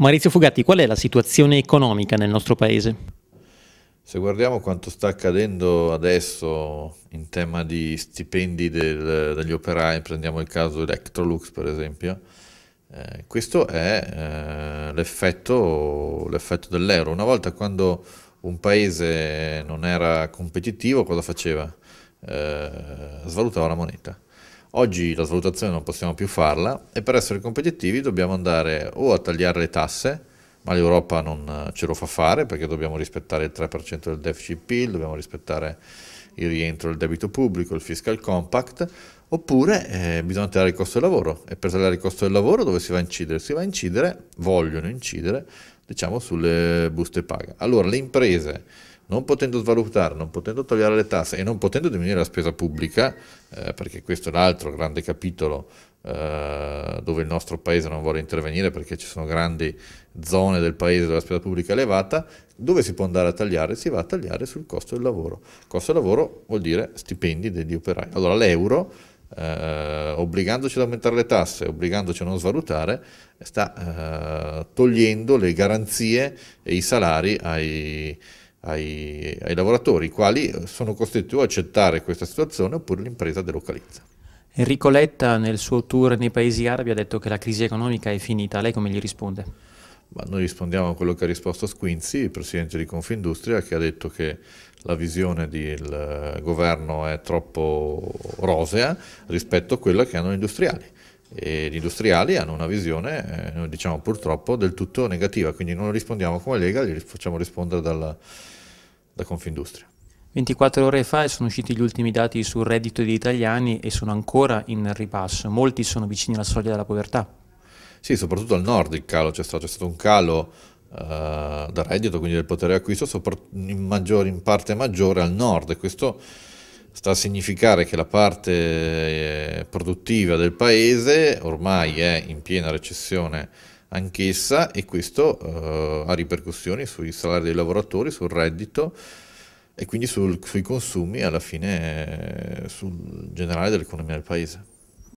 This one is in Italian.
Maurizio Fugatti, qual è la situazione economica nel nostro paese? Se guardiamo quanto sta accadendo adesso in tema di stipendi del, degli operai, prendiamo il caso Electrolux per esempio, eh, questo è eh, l'effetto, dell'euro. Una volta quando un paese non era competitivo cosa faceva? Eh, svalutava la moneta. Oggi la svalutazione non possiamo più farla e per essere competitivi dobbiamo andare o a tagliare le tasse, ma l'Europa non eh, ce lo fa fare perché dobbiamo rispettare il 3% del deficit PIL, dobbiamo rispettare il rientro del debito pubblico, il fiscal compact, oppure eh, bisogna tagliare il costo del lavoro e per tagliare il costo del lavoro dove si va a incidere? Si va a incidere, vogliono incidere, diciamo sulle buste paga. Allora le imprese non potendo svalutare, non potendo tagliare le tasse e non potendo diminuire la spesa pubblica, eh, perché questo è l'altro grande capitolo eh, dove il nostro paese non vuole intervenire perché ci sono grandi zone del paese dove la spesa pubblica è elevata, dove si può andare a tagliare? Si va a tagliare sul costo del lavoro. Costo del lavoro vuol dire stipendi degli operai. Allora l'euro eh, obbligandoci ad aumentare le tasse, obbligandoci a non svalutare, sta eh, togliendo le garanzie e i salari ai, ai, ai lavoratori, i quali sono costretti o accettare questa situazione oppure l'impresa delocalizza. Enrico Letta nel suo tour nei paesi arabi ha detto che la crisi economica è finita, lei come gli risponde? Ma noi rispondiamo a quello che ha risposto Squinzi, il presidente di Confindustria, che ha detto che la visione del governo è troppo rosea rispetto a quella che hanno gli industriali gli industriali hanno una visione, eh, diciamo purtroppo, del tutto negativa, quindi non rispondiamo come Lega, gli facciamo rispondere dalla, da Confindustria. 24 ore fa sono usciti gli ultimi dati sul reddito degli italiani e sono ancora in ripasso, molti sono vicini alla soglia della povertà. Sì, soprattutto al nord il calo c'è stato, c'è stato un calo eh, da reddito, quindi del potere acquisto, in, maggior, in parte maggiore al nord e questo sta a significare che la parte eh, produttiva del paese ormai è in piena recessione anch'essa e questo eh, ha ripercussioni sui salari dei lavoratori, sul reddito e quindi sul, sui consumi e alla fine eh, sul generale dell'economia del paese.